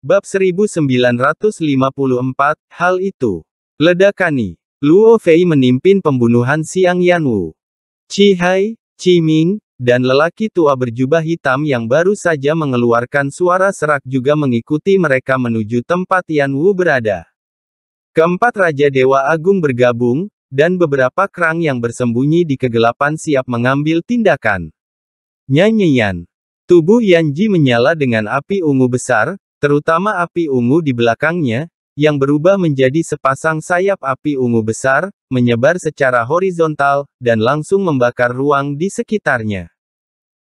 Bab 1954, hal itu. Ledakani. Luo Fei menimpin pembunuhan Yan Yanwu. Chi Hai, Chi Ming, dan lelaki tua berjubah hitam yang baru saja mengeluarkan suara serak juga mengikuti mereka menuju tempat Yanwu berada. Keempat Raja Dewa Agung bergabung, dan beberapa kerang yang bersembunyi di kegelapan siap mengambil tindakan. Nyanyian. Tubuh Yanji menyala dengan api ungu besar, Terutama api ungu di belakangnya, yang berubah menjadi sepasang sayap api ungu besar, menyebar secara horizontal, dan langsung membakar ruang di sekitarnya.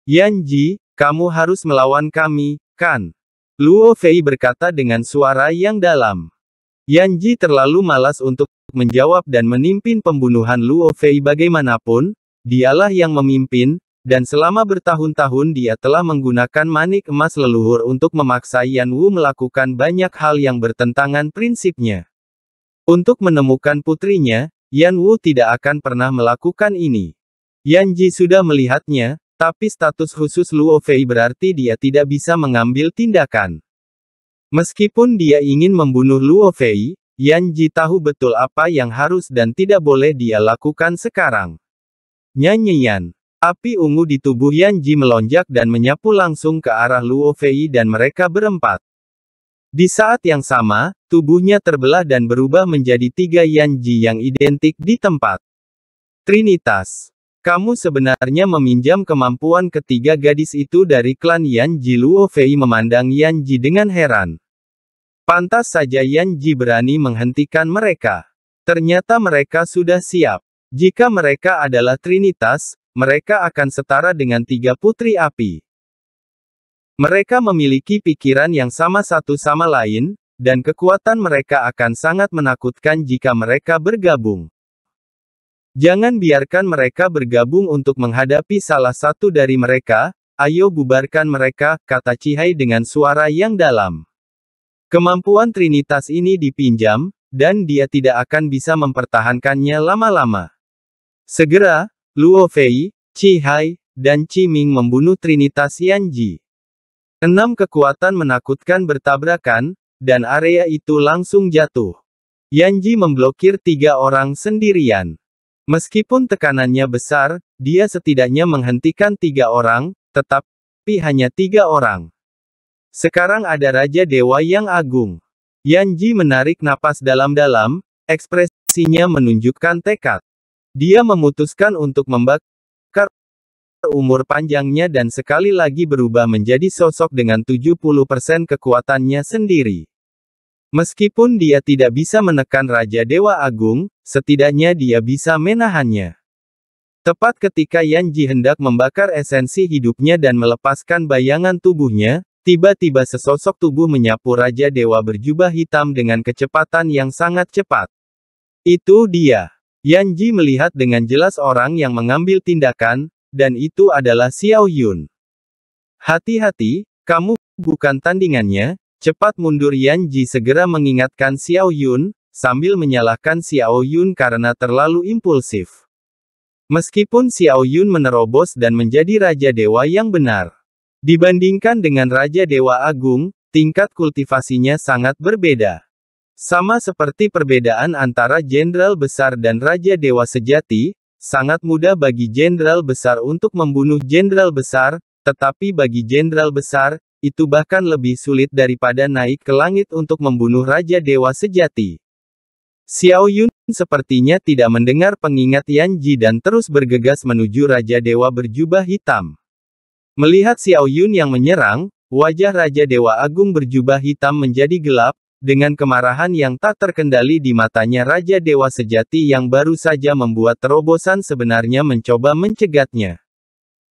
Yanji, kamu harus melawan kami, kan? Luo Fei berkata dengan suara yang dalam. Yanji terlalu malas untuk menjawab dan menimpin pembunuhan Luo Fei bagaimanapun, dialah yang memimpin, dan selama bertahun-tahun dia telah menggunakan manik emas leluhur untuk memaksa Yan Wu melakukan banyak hal yang bertentangan prinsipnya. Untuk menemukan putrinya, Yan Wu tidak akan pernah melakukan ini. Yan Ji sudah melihatnya, tapi status khusus Luo Fei berarti dia tidak bisa mengambil tindakan. Meskipun dia ingin membunuh Luo Fei, Yan Ji tahu betul apa yang harus dan tidak boleh dia lakukan sekarang. Nyanyian Api ungu di tubuh Yan Ji melonjak dan menyapu langsung ke arah Luo Fei dan mereka berempat. Di saat yang sama, tubuhnya terbelah dan berubah menjadi tiga Yan Ji yang identik di tempat. Trinitas. Kamu sebenarnya meminjam kemampuan ketiga gadis itu dari klan Yan Ji Luo Fei memandang Yan Ji dengan heran. Pantas saja Yan Ji berani menghentikan mereka. Ternyata mereka sudah siap. Jika mereka adalah Trinitas, mereka akan setara dengan tiga putri api. Mereka memiliki pikiran yang sama satu sama lain, dan kekuatan mereka akan sangat menakutkan jika mereka bergabung. Jangan biarkan mereka bergabung untuk menghadapi salah satu dari mereka, ayo bubarkan mereka, kata Cihai dengan suara yang dalam. Kemampuan Trinitas ini dipinjam, dan dia tidak akan bisa mempertahankannya lama-lama. Segera, Luo Fei, Chi Hai, dan Chi Ming membunuh Trinitas Yanji. Enam kekuatan menakutkan bertabrakan, dan area itu langsung jatuh. Yanji memblokir tiga orang sendirian. Meskipun tekanannya besar, dia setidaknya menghentikan tiga orang, tetapi hanya tiga orang. Sekarang ada Raja Dewa yang agung. Yanji menarik napas dalam-dalam, ekspresinya menunjukkan tekad. Dia memutuskan untuk membakar umur panjangnya dan sekali lagi berubah menjadi sosok dengan 70% kekuatannya sendiri. Meskipun dia tidak bisa menekan Raja Dewa Agung, setidaknya dia bisa menahannya. Tepat ketika Yan Ji hendak membakar esensi hidupnya dan melepaskan bayangan tubuhnya, tiba-tiba sesosok tubuh menyapu Raja Dewa berjubah hitam dengan kecepatan yang sangat cepat. Itu dia. Yan Ji melihat dengan jelas orang yang mengambil tindakan, dan itu adalah Xiao Yun. Hati-hati, kamu bukan tandingannya, cepat mundur Yan Ji segera mengingatkan Xiao Yun, sambil menyalahkan Xiao Yun karena terlalu impulsif. Meskipun Xiao Yun menerobos dan menjadi Raja Dewa yang benar. Dibandingkan dengan Raja Dewa Agung, tingkat kultivasinya sangat berbeda. Sama seperti perbedaan antara jenderal besar dan raja dewa sejati, sangat mudah bagi jenderal besar untuk membunuh jenderal besar, tetapi bagi jenderal besar, itu bahkan lebih sulit daripada naik ke langit untuk membunuh raja dewa sejati. Xiao Yun sepertinya tidak mendengar pengingat Yan Ji dan terus bergegas menuju raja dewa berjubah hitam. Melihat Xiao Yun yang menyerang, wajah raja dewa agung berjubah hitam menjadi gelap, dengan kemarahan yang tak terkendali di matanya Raja Dewa Sejati yang baru saja membuat terobosan sebenarnya mencoba mencegatnya.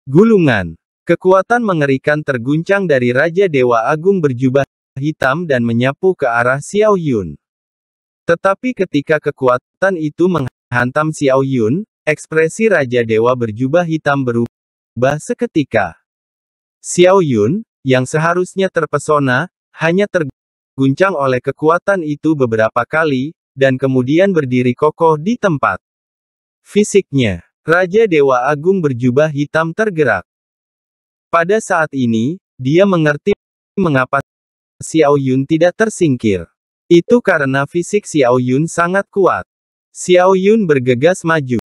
Gulungan. Kekuatan mengerikan terguncang dari Raja Dewa Agung berjubah hitam dan menyapu ke arah Xiao Yun. Tetapi ketika kekuatan itu menghantam Xiao Yun, ekspresi Raja Dewa berjubah hitam berubah seketika. Xiao Yun, yang seharusnya terpesona, hanya terguncang Guncang oleh kekuatan itu beberapa kali, dan kemudian berdiri kokoh di tempat. Fisiknya, Raja Dewa Agung berjubah hitam tergerak. Pada saat ini, dia mengerti mengapa Xiao Yun tidak tersingkir. Itu karena fisik Xiao Yun sangat kuat. Xiao Yun bergegas maju.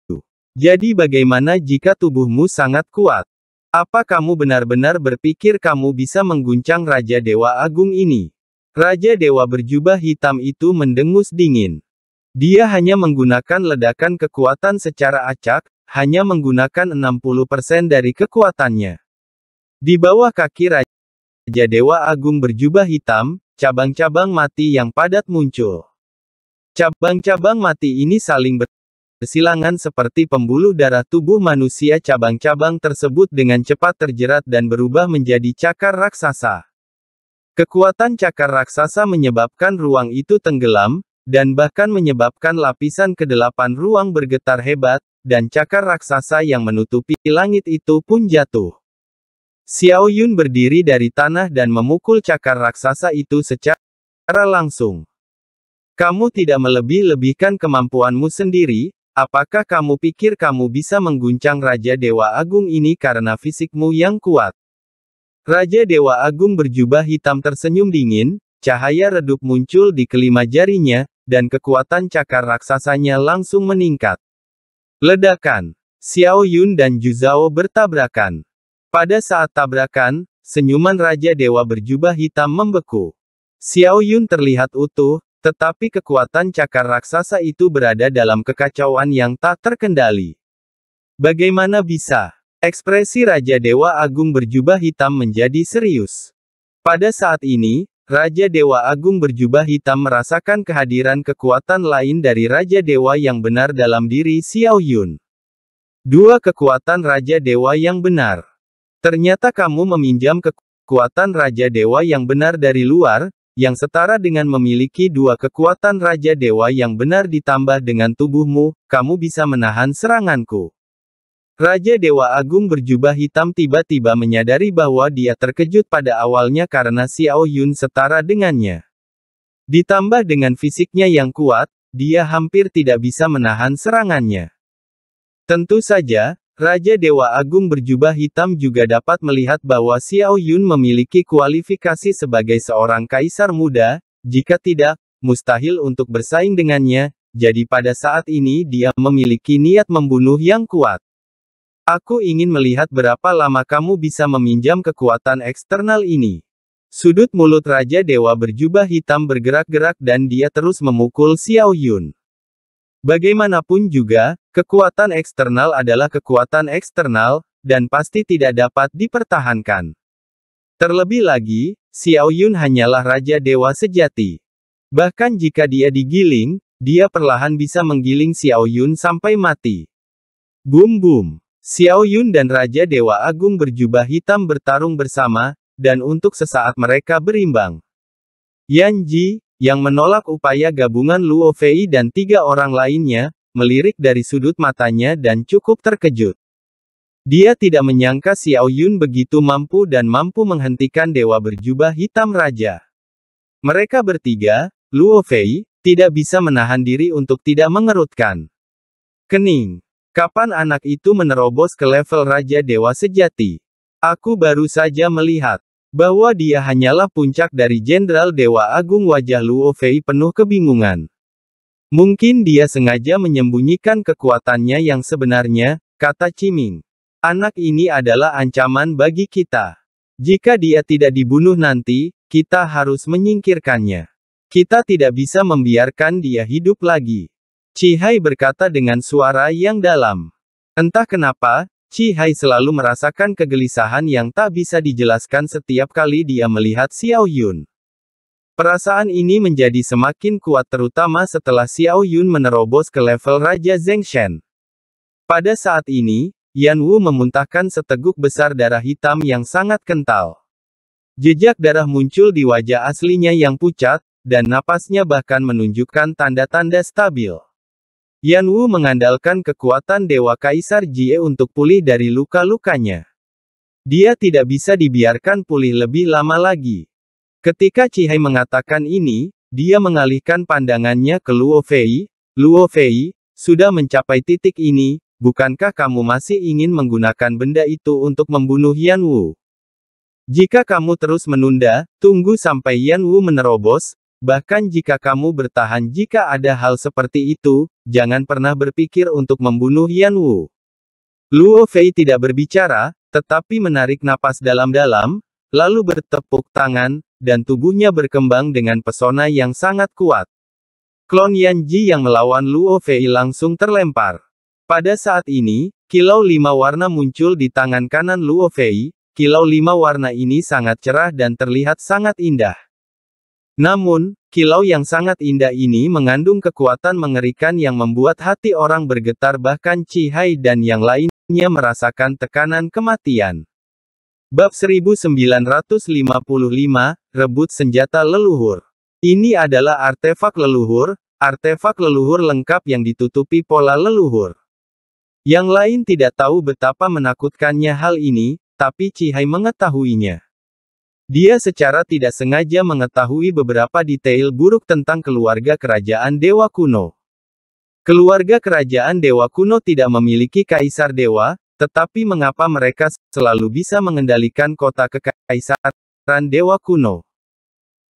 Jadi bagaimana jika tubuhmu sangat kuat? Apa kamu benar-benar berpikir kamu bisa mengguncang Raja Dewa Agung ini? Raja Dewa berjubah hitam itu mendengus dingin. Dia hanya menggunakan ledakan kekuatan secara acak, hanya menggunakan 60% dari kekuatannya. Di bawah kaki Raja Dewa Agung berjubah hitam, cabang-cabang mati yang padat muncul. Cabang-cabang mati ini saling bersilangan seperti pembuluh darah tubuh manusia cabang-cabang tersebut dengan cepat terjerat dan berubah menjadi cakar raksasa. Kekuatan cakar raksasa menyebabkan ruang itu tenggelam, dan bahkan menyebabkan lapisan kedelapan ruang bergetar hebat, dan cakar raksasa yang menutupi langit itu pun jatuh. Xiao Yun berdiri dari tanah dan memukul cakar raksasa itu secara langsung. Kamu tidak melebih-lebihkan kemampuanmu sendiri, apakah kamu pikir kamu bisa mengguncang Raja Dewa Agung ini karena fisikmu yang kuat? Raja Dewa Agung berjubah hitam tersenyum dingin, cahaya redup muncul di kelima jarinya, dan kekuatan cakar raksasanya langsung meningkat. Ledakan. Xiao Yun dan Juzao bertabrakan. Pada saat tabrakan, senyuman Raja Dewa berjubah hitam membeku. Xiao Yun terlihat utuh, tetapi kekuatan cakar raksasa itu berada dalam kekacauan yang tak terkendali. Bagaimana bisa? Ekspresi Raja Dewa Agung berjubah hitam menjadi serius. Pada saat ini, Raja Dewa Agung berjubah hitam merasakan kehadiran kekuatan lain dari Raja Dewa yang benar dalam diri Xiao Yun. Dua kekuatan Raja Dewa yang benar. Ternyata kamu meminjam kekuatan Raja Dewa yang benar dari luar, yang setara dengan memiliki dua kekuatan Raja Dewa yang benar ditambah dengan tubuhmu, kamu bisa menahan seranganku. Raja Dewa Agung berjubah hitam tiba-tiba menyadari bahwa dia terkejut pada awalnya karena Xiao Yun setara dengannya. Ditambah dengan fisiknya yang kuat, dia hampir tidak bisa menahan serangannya. Tentu saja, Raja Dewa Agung berjubah hitam juga dapat melihat bahwa Xiao Yun memiliki kualifikasi sebagai seorang kaisar muda, jika tidak, mustahil untuk bersaing dengannya, jadi pada saat ini dia memiliki niat membunuh yang kuat. Aku ingin melihat berapa lama kamu bisa meminjam kekuatan eksternal ini. Sudut mulut Raja Dewa berjubah hitam bergerak-gerak dan dia terus memukul Xiao Yun. Bagaimanapun juga, kekuatan eksternal adalah kekuatan eksternal, dan pasti tidak dapat dipertahankan. Terlebih lagi, Xiao Yun hanyalah Raja Dewa sejati. Bahkan jika dia digiling, dia perlahan bisa menggiling Xiao Yun sampai mati. Boom boom. Xiao Yun dan Raja Dewa Agung berjubah hitam bertarung bersama, dan untuk sesaat mereka berimbang. Yan Ji, yang menolak upaya gabungan Luo Fei dan tiga orang lainnya, melirik dari sudut matanya dan cukup terkejut. Dia tidak menyangka Xiao Yun begitu mampu dan mampu menghentikan Dewa Berjubah Hitam Raja. Mereka bertiga, Luo Fei, tidak bisa menahan diri untuk tidak mengerutkan. Kening. Kapan anak itu menerobos ke level Raja Dewa Sejati? Aku baru saja melihat bahwa dia hanyalah puncak dari Jenderal Dewa Agung wajah Luo Fei penuh kebingungan. Mungkin dia sengaja menyembunyikan kekuatannya yang sebenarnya, kata Ciming. Anak ini adalah ancaman bagi kita. Jika dia tidak dibunuh nanti, kita harus menyingkirkannya. Kita tidak bisa membiarkan dia hidup lagi. Cihai berkata dengan suara yang dalam. Entah kenapa, Cihai selalu merasakan kegelisahan yang tak bisa dijelaskan setiap kali dia melihat Xiao Yun. Perasaan ini menjadi semakin kuat terutama setelah Xiao Yun menerobos ke level Raja Shen. Pada saat ini, Yan Wu memuntahkan seteguk besar darah hitam yang sangat kental. Jejak darah muncul di wajah aslinya yang pucat, dan napasnya bahkan menunjukkan tanda-tanda stabil. Yan Wu mengandalkan kekuatan Dewa Kaisar Jie untuk pulih dari luka-lukanya. Dia tidak bisa dibiarkan pulih lebih lama lagi. Ketika Cihai mengatakan ini, dia mengalihkan pandangannya ke Luo Fei. Luo Fei, sudah mencapai titik ini, bukankah kamu masih ingin menggunakan benda itu untuk membunuh Yan Wu? Jika kamu terus menunda, tunggu sampai Yan Wu menerobos, Bahkan jika kamu bertahan jika ada hal seperti itu, jangan pernah berpikir untuk membunuh Yan Wu. Luo Fei tidak berbicara, tetapi menarik napas dalam-dalam, lalu bertepuk tangan, dan tubuhnya berkembang dengan pesona yang sangat kuat. Klon Yan Ji yang melawan Luo Fei langsung terlempar. Pada saat ini, kilau lima warna muncul di tangan kanan Luo Fei, kilau lima warna ini sangat cerah dan terlihat sangat indah. Namun, kilau yang sangat indah ini mengandung kekuatan mengerikan yang membuat hati orang bergetar bahkan Cihai dan yang lainnya merasakan tekanan kematian. Bab 1955, Rebut Senjata Leluhur Ini adalah artefak leluhur, artefak leluhur lengkap yang ditutupi pola leluhur. Yang lain tidak tahu betapa menakutkannya hal ini, tapi Cihai mengetahuinya. Dia secara tidak sengaja mengetahui beberapa detail buruk tentang keluarga kerajaan Dewa Kuno. Keluarga kerajaan Dewa Kuno tidak memiliki kaisar dewa, tetapi mengapa mereka selalu bisa mengendalikan kota kekaisaran Dewa Kuno?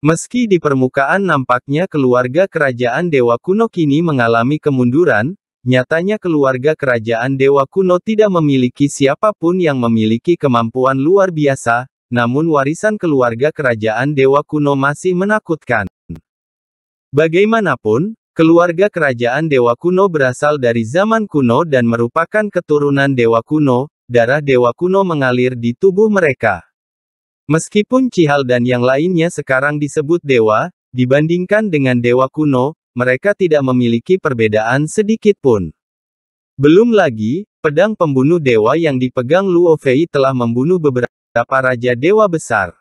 Meski di permukaan nampaknya keluarga kerajaan Dewa Kuno kini mengalami kemunduran, nyatanya keluarga kerajaan Dewa Kuno tidak memiliki siapapun yang memiliki kemampuan luar biasa, namun warisan keluarga kerajaan dewa kuno masih menakutkan. Bagaimanapun, keluarga kerajaan dewa kuno berasal dari zaman kuno dan merupakan keturunan dewa kuno, darah dewa kuno mengalir di tubuh mereka. Meskipun Cihal dan yang lainnya sekarang disebut dewa, dibandingkan dengan dewa kuno, mereka tidak memiliki perbedaan sedikit pun. Belum lagi, pedang pembunuh dewa yang dipegang Luo Fei telah membunuh beberapa beberapa raja dewa besar.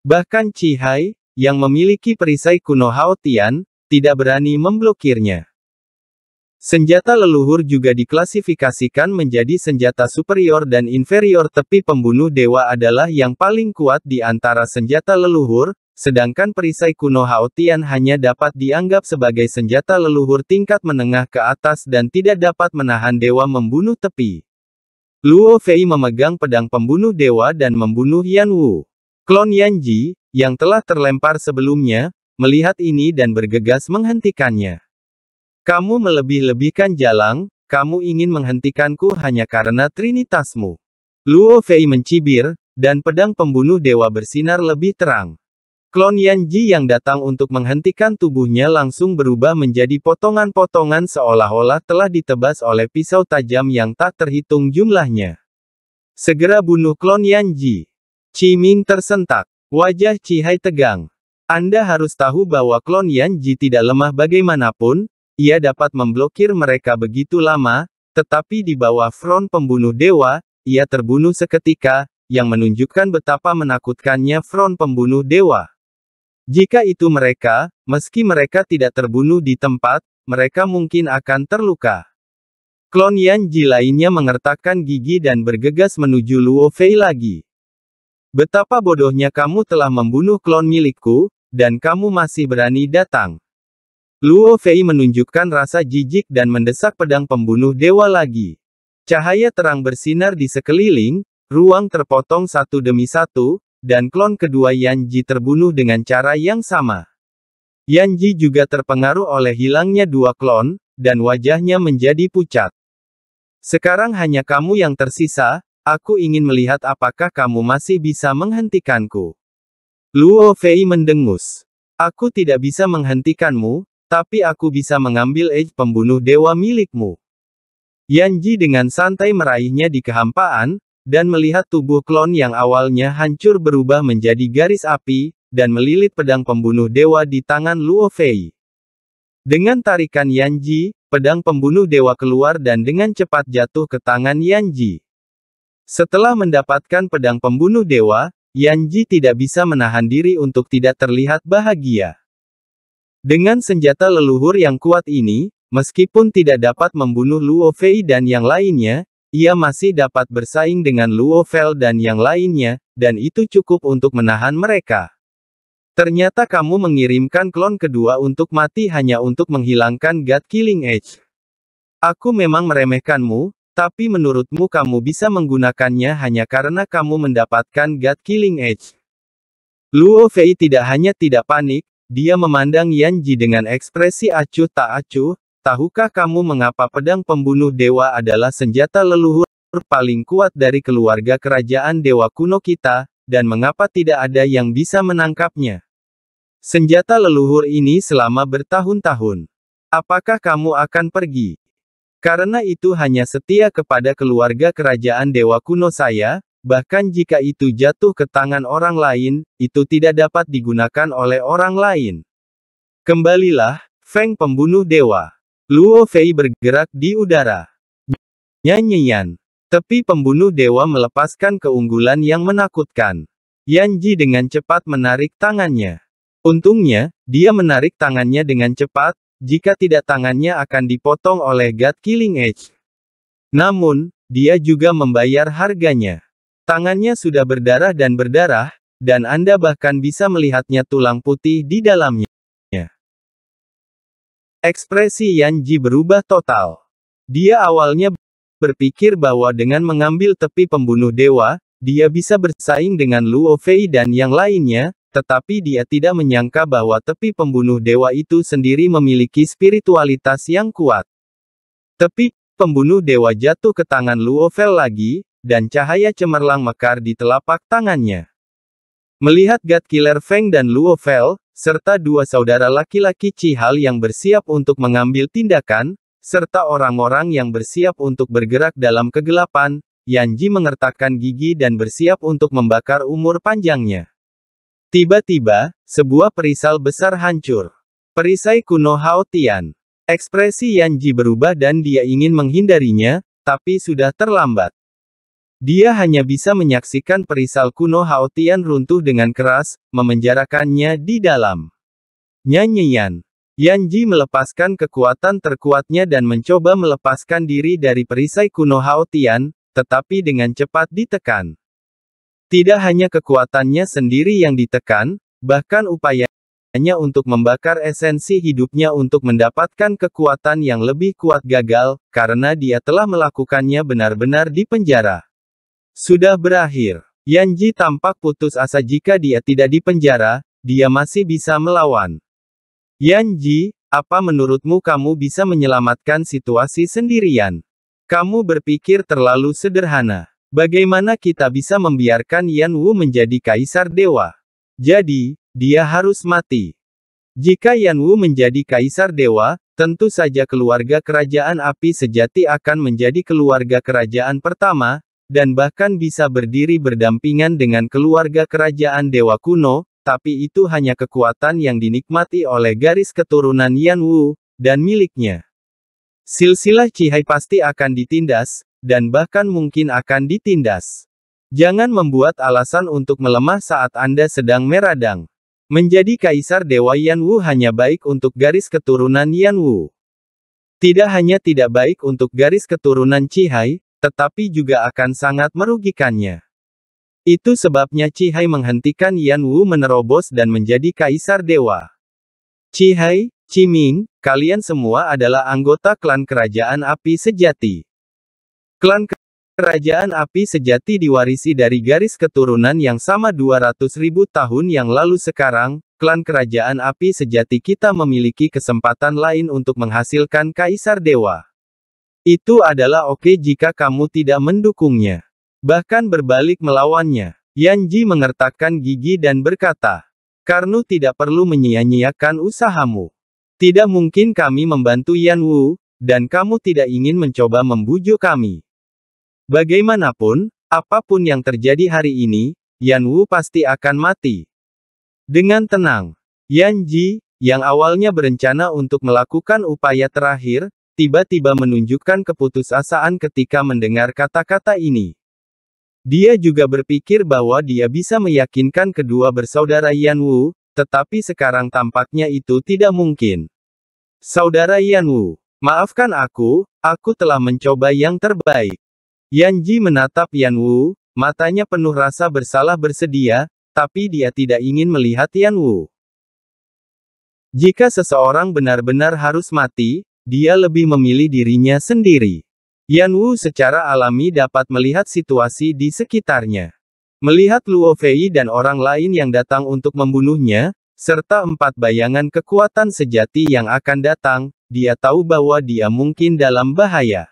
Bahkan Cihai, yang memiliki perisai kuno Hao Tian, tidak berani memblokirnya. Senjata leluhur juga diklasifikasikan menjadi senjata superior dan inferior tepi pembunuh dewa adalah yang paling kuat di antara senjata leluhur, sedangkan perisai kuno Hao hanya dapat dianggap sebagai senjata leluhur tingkat menengah ke atas dan tidak dapat menahan dewa membunuh tepi. Luo Fei memegang pedang pembunuh dewa dan membunuh Yan Wu. Klon Yan Ji, yang telah terlempar sebelumnya, melihat ini dan bergegas menghentikannya. Kamu melebih-lebihkan jalang, kamu ingin menghentikanku hanya karena trinitasmu. Luo Fei mencibir, dan pedang pembunuh dewa bersinar lebih terang. Klon Ji yang datang untuk menghentikan tubuhnya langsung berubah menjadi potongan-potongan seolah-olah telah ditebas oleh pisau tajam yang tak terhitung jumlahnya. Segera bunuh klon Ji. Ming tersentak. Wajah Hai tegang. Anda harus tahu bahwa klon Ji tidak lemah bagaimanapun, ia dapat memblokir mereka begitu lama, tetapi di bawah front pembunuh dewa, ia terbunuh seketika, yang menunjukkan betapa menakutkannya front pembunuh dewa. Jika itu mereka, meski mereka tidak terbunuh di tempat, mereka mungkin akan terluka. Klon Yanji lainnya mengertakkan gigi dan bergegas menuju Luo Fei lagi. Betapa bodohnya kamu telah membunuh klon milikku, dan kamu masih berani datang. Luo Fei menunjukkan rasa jijik dan mendesak pedang pembunuh dewa lagi. Cahaya terang bersinar di sekeliling, ruang terpotong satu demi satu, dan klon kedua Yanji terbunuh dengan cara yang sama. Yanji juga terpengaruh oleh hilangnya dua klon, dan wajahnya menjadi pucat. Sekarang hanya kamu yang tersisa, aku ingin melihat apakah kamu masih bisa menghentikanku. Luo Fei mendengus. Aku tidak bisa menghentikanmu, tapi aku bisa mengambil edge pembunuh dewa milikmu. Yanji dengan santai meraihnya di kehampaan, dan melihat tubuh klon yang awalnya hancur berubah menjadi garis api, dan melilit pedang pembunuh dewa di tangan Luo Fei. Dengan tarikan Yanji, pedang pembunuh dewa keluar dan dengan cepat jatuh ke tangan Yanji. Setelah mendapatkan pedang pembunuh dewa, Yanji tidak bisa menahan diri untuk tidak terlihat bahagia. Dengan senjata leluhur yang kuat ini, meskipun tidak dapat membunuh Luo Fei dan yang lainnya, ia masih dapat bersaing dengan Luo Luofel dan yang lainnya, dan itu cukup untuk menahan mereka. Ternyata kamu mengirimkan klon kedua untuk mati hanya untuk menghilangkan God Killing Edge. Aku memang meremehkanmu, tapi menurutmu kamu bisa menggunakannya hanya karena kamu mendapatkan God Killing Edge. Luo Fei tidak hanya tidak panik, dia memandang Yan Ji dengan ekspresi acuh tak acuh, Tahukah kamu mengapa pedang pembunuh dewa adalah senjata leluhur paling kuat dari keluarga kerajaan dewa kuno kita, dan mengapa tidak ada yang bisa menangkapnya? Senjata leluhur ini selama bertahun-tahun. Apakah kamu akan pergi? Karena itu hanya setia kepada keluarga kerajaan dewa kuno saya, bahkan jika itu jatuh ke tangan orang lain, itu tidak dapat digunakan oleh orang lain. Kembalilah, Feng pembunuh dewa. Luo Fei bergerak di udara. Nyanyian. Tepi pembunuh dewa melepaskan keunggulan yang menakutkan. Yanji dengan cepat menarik tangannya. Untungnya, dia menarik tangannya dengan cepat, jika tidak tangannya akan dipotong oleh God Killing Edge. Namun, dia juga membayar harganya. Tangannya sudah berdarah dan berdarah, dan Anda bahkan bisa melihatnya tulang putih di dalamnya. Ekspresi Yanji berubah total. Dia awalnya berpikir bahwa dengan mengambil tepi pembunuh dewa, dia bisa bersaing dengan Luo Fei dan yang lainnya, tetapi dia tidak menyangka bahwa tepi pembunuh dewa itu sendiri memiliki spiritualitas yang kuat. Tepi pembunuh dewa jatuh ke tangan Luo Fei lagi, dan cahaya cemerlang mekar di telapak tangannya. Melihat God Killer Feng dan Luo Fei serta dua saudara laki-laki Cihal yang bersiap untuk mengambil tindakan, serta orang-orang yang bersiap untuk bergerak dalam kegelapan, Yanji mengertakkan gigi dan bersiap untuk membakar umur panjangnya. Tiba-tiba, sebuah perisal besar hancur. Perisai kuno Hao Tian. Ekspresi Yanji berubah dan dia ingin menghindarinya, tapi sudah terlambat. Dia hanya bisa menyaksikan perisal kuno Haotian runtuh dengan keras, memenjarakannya di dalam. Nyanyian. Yanji melepaskan kekuatan terkuatnya dan mencoba melepaskan diri dari perisai kuno Haotian, tetapi dengan cepat ditekan. Tidak hanya kekuatannya sendiri yang ditekan, bahkan upayanya untuk membakar esensi hidupnya untuk mendapatkan kekuatan yang lebih kuat gagal, karena dia telah melakukannya benar-benar di penjara. Sudah berakhir. Yanji tampak putus asa jika dia tidak dipenjara, dia masih bisa melawan. Yanji, apa menurutmu kamu bisa menyelamatkan situasi sendirian? Kamu berpikir terlalu sederhana. Bagaimana kita bisa membiarkan Yan Wu menjadi kaisar dewa? Jadi, dia harus mati. Jika Yan Wu menjadi kaisar dewa, tentu saja keluarga kerajaan api sejati akan menjadi keluarga kerajaan pertama, dan bahkan bisa berdiri berdampingan dengan keluarga kerajaan Dewa Kuno, tapi itu hanya kekuatan yang dinikmati oleh garis keturunan Yan Wu, dan miliknya. Silsilah Cihai pasti akan ditindas, dan bahkan mungkin akan ditindas. Jangan membuat alasan untuk melemah saat Anda sedang meradang. Menjadi kaisar Dewa Yan Wu hanya baik untuk garis keturunan Yan Wu. Tidak hanya tidak baik untuk garis keturunan Cihai, tetapi juga akan sangat merugikannya. Itu sebabnya Cihai menghentikan Yan Wu menerobos dan menjadi kaisar dewa. Cihai, Ciming, kalian semua adalah anggota klan kerajaan api sejati. Klan kerajaan api sejati diwarisi dari garis keturunan yang sama 200 ribu tahun yang lalu sekarang, klan kerajaan api sejati kita memiliki kesempatan lain untuk menghasilkan kaisar dewa. Itu adalah oke okay jika kamu tidak mendukungnya. Bahkan berbalik melawannya. Yanji mengertakkan gigi dan berkata, Karnu tidak perlu menyia-nyiakan usahamu. Tidak mungkin kami membantu Yan Wu, dan kamu tidak ingin mencoba membujuk kami. Bagaimanapun, apapun yang terjadi hari ini, Yan Wu pasti akan mati. Dengan tenang, Yan Ji, yang awalnya berencana untuk melakukan upaya terakhir, tiba-tiba menunjukkan keputusasaan ketika mendengar kata-kata ini. Dia juga berpikir bahwa dia bisa meyakinkan kedua bersaudara Yan Wu, tetapi sekarang tampaknya itu tidak mungkin. Saudara Yan Wu, maafkan aku, aku telah mencoba yang terbaik. Yan Ji menatap Yan Wu, matanya penuh rasa bersalah bersedia, tapi dia tidak ingin melihat Yan Wu. Jika seseorang benar-benar harus mati, dia lebih memilih dirinya sendiri. Yan Wu secara alami dapat melihat situasi di sekitarnya. Melihat Luo Fei dan orang lain yang datang untuk membunuhnya, serta empat bayangan kekuatan sejati yang akan datang, dia tahu bahwa dia mungkin dalam bahaya.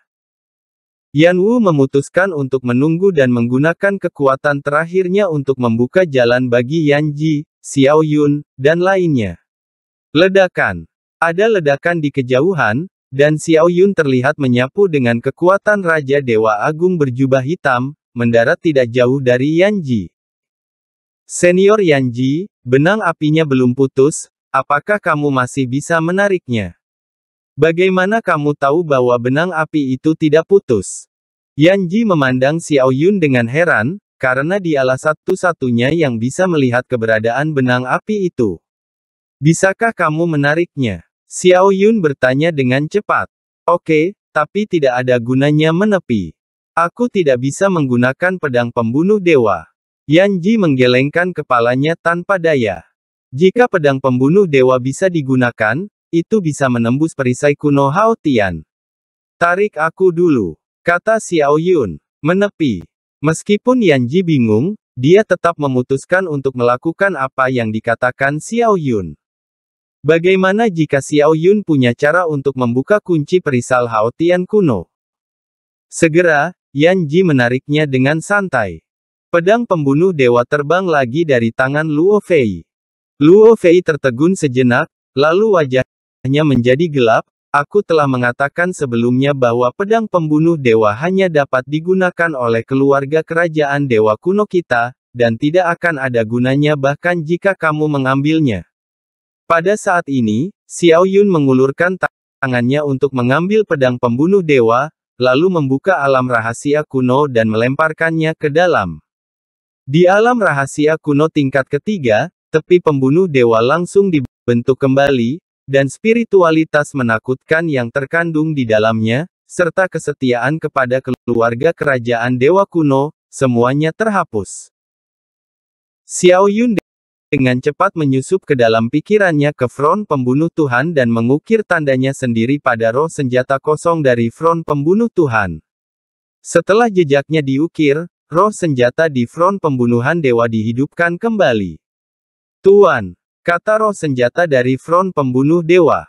Yan Wu memutuskan untuk menunggu dan menggunakan kekuatan terakhirnya untuk membuka jalan bagi Yan Ji, Xiao Yun, dan lainnya. Ledakan ada ledakan di kejauhan, dan Xiao Yun terlihat menyapu dengan kekuatan Raja Dewa Agung berjubah hitam, mendarat tidak jauh dari Yanji. Senior Yanji, benang apinya belum putus, apakah kamu masih bisa menariknya? Bagaimana kamu tahu bahwa benang api itu tidak putus? Yanji memandang Xiao Yun dengan heran, karena dialah satu-satunya yang bisa melihat keberadaan benang api itu. Bisakah kamu menariknya? Xiao Yun bertanya dengan cepat. Oke, tapi tidak ada gunanya menepi. Aku tidak bisa menggunakan pedang pembunuh dewa. Yan Ji menggelengkan kepalanya tanpa daya. Jika pedang pembunuh dewa bisa digunakan, itu bisa menembus perisai kuno Hao Tian. Tarik aku dulu, kata Xiao Yun. Menepi. Meskipun Yan Ji bingung, dia tetap memutuskan untuk melakukan apa yang dikatakan Xiao Yun. Bagaimana jika Xiao Yun punya cara untuk membuka kunci perisal Hao Tian kuno? Segera, Yan Ji menariknya dengan santai. Pedang pembunuh dewa terbang lagi dari tangan Luo Fei. Luo Fei tertegun sejenak, lalu wajahnya menjadi gelap, aku telah mengatakan sebelumnya bahwa pedang pembunuh dewa hanya dapat digunakan oleh keluarga kerajaan dewa kuno kita, dan tidak akan ada gunanya bahkan jika kamu mengambilnya. Pada saat ini, Xiao Yun mengulurkan tangannya untuk mengambil pedang pembunuh dewa, lalu membuka alam rahasia kuno dan melemparkannya ke dalam. Di alam rahasia kuno tingkat ketiga, tepi pembunuh dewa langsung dibentuk kembali, dan spiritualitas menakutkan yang terkandung di dalamnya, serta kesetiaan kepada keluarga kerajaan dewa kuno, semuanya terhapus. Xiao Yun dengan cepat menyusup ke dalam pikirannya ke front pembunuh Tuhan dan mengukir tandanya sendiri pada roh senjata kosong dari front pembunuh Tuhan. Setelah jejaknya diukir, roh senjata di front pembunuhan dewa dihidupkan kembali. Tuan, kata roh senjata dari front pembunuh dewa.